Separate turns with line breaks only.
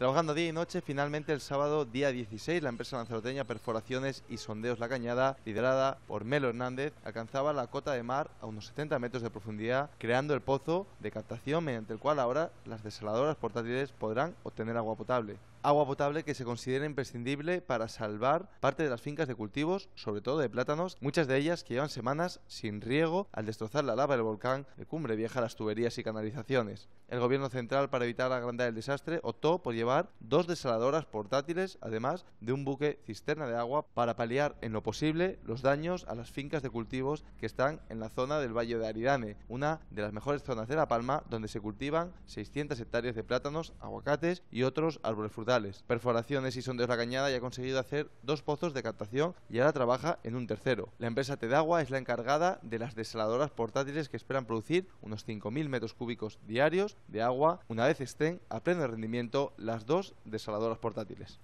Trabajando día y noche, finalmente el sábado día 16, la empresa lanzaroteña Perforaciones y Sondeos La Cañada, liderada por Melo Hernández, alcanzaba la cota de mar a unos 70 metros de profundidad, creando el pozo de captación mediante el cual ahora las desaladoras portátiles podrán obtener agua potable agua potable que se considera imprescindible para salvar parte de las fincas de cultivos, sobre todo de plátanos, muchas de ellas que llevan semanas sin riego al destrozar la lava del volcán de Cumbre Vieja las tuberías y canalizaciones. El gobierno central, para evitar agrandar el desastre, optó por llevar dos desaladoras portátiles, además de un buque cisterna de agua, para paliar en lo posible los daños a las fincas de cultivos que están en la zona del Valle de Aridane, una de las mejores zonas de La Palma, donde se cultivan 600 hectáreas de plátanos, aguacates y otros árboles frutales perforaciones y sondeos La Cañada y ha conseguido hacer dos pozos de captación y ahora trabaja en un tercero. La empresa Tedagua es la encargada de las desaladoras portátiles que esperan producir unos 5.000 metros cúbicos diarios de agua una vez estén a pleno rendimiento las dos desaladoras portátiles.